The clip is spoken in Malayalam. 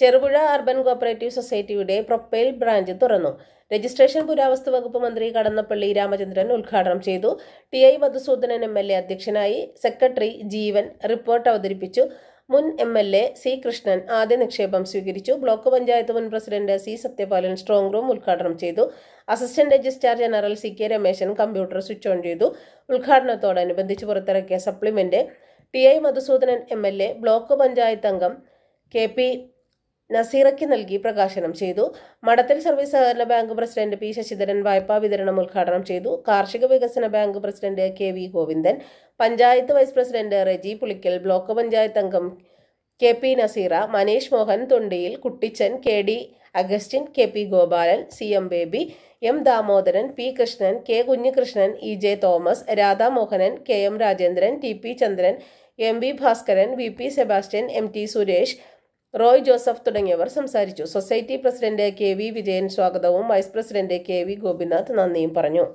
ചെറുപുഴ അർബൻ കോപ്പറേറ്റീവ് സൊസൈറ്റിയുടെ പ്രൊപ്പൈൽ ബ്രാഞ്ച് തുറന്നു രജിസ്ട്രേഷൻ പുരാവസ്തു വകുപ്പ് മന്ത്രി കടന്നപ്പള്ളി രാമചന്ദ്രൻ ഉദ്ഘാടനം ചെയ്തു T I Madhusoodanan M L A അധ്യക്ഷനായി സെക്രട്ടറി ജീവൻ റിപ്പോർട്ട് അവതരിപ്പിച്ചു മുൻ M L A C Krishnan ആദ്യ നിക്ഷേപം സ്വീകരിച്ചു ബ്ലോക്ക് പഞ്ചായത്ത് മുൻ president C Sathyapalan strong room ഉദ്ഘാടനം ചെയ്തു assistant registrar general C K Rameshan computer switch on ചെയ്തു ഉദ്ഘാടനത്തോടനുബന്ധിച്ച് പുറത്തിറക്കിയ supplement T I Madhusoodanan M L A block panchayat അംഗം കെ പി നസീറയ്ക്ക് നൽകി പ്രകാശനം ചെയ്തു മടത്തിൽ സർവീസ് സഹകരണ ബാങ്ക് പ്രസിഡന്റ് പി ശശിധരൻ വായ്പാ വിതരണം ഉദ്ഘാടനം ചെയ്തു കാർഷിക വികസന bank president K V Govindan panchayat vice president Reji Pulikkal block panchayat അംഗം K P Naseera Manish Mohan Thondiyil Kuttichan K D Augustine K P Gopalan C M Baby M Damodaran P Krishnan K Kunhikrishnan E J Thomas Radhamohanan K M Rajendran T P Chandran M V Bhaskaran V P Sebastian M T Suresh Roy Joseph തുടങ്ങിയവർ സംസാരിച്ചു society president K V Vijayan സ്വാഗതവും vice president K V Gopinath നന്ദിയും പറഞ്ഞു